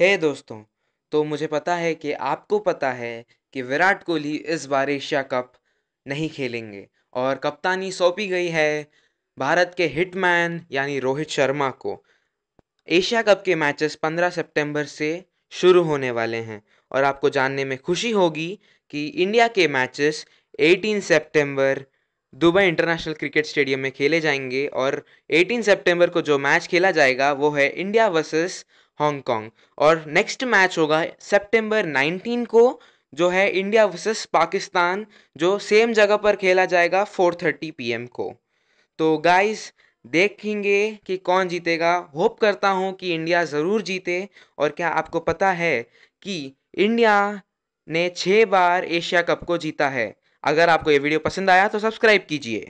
हे दोस्तों तो मुझे पता है कि आपको पता है कि विराट कोहली इस बार एशिया कप नहीं खेलेंगे और कप्तानी सौंपी गई है भारत के हिटमैन यानी रोहित शर्मा को एशिया कप के मैचेस 15 सितंबर से शुरू होने वाले हैं और आपको जानने में खुशी होगी कि इंडिया के मैचेस 18 सितंबर दुबई इंटरनेशनल क्रिकेट स्टेडियम में खेले जाएंगे और 18 सितंबर को जो मैच खेला जाएगा वो है इंडिया वर्सेस हांगकांग और नेक्स्ट मैच होगा सितंबर 19 को जो है इंडिया वर्सेस पाकिस्तान जो सेम जगह पर खेला जाएगा 4:30 एम को तो गाइस देखेंगे कि कौन जीतेगा होप करता हूँ कि इंडिया ज़रूर जीते और क्या आपको पता है कि इंडिया ने छः बार एशिया कप को जीता है अगर आपको ये वीडियो पसंद आया तो सब्सक्राइब कीजिए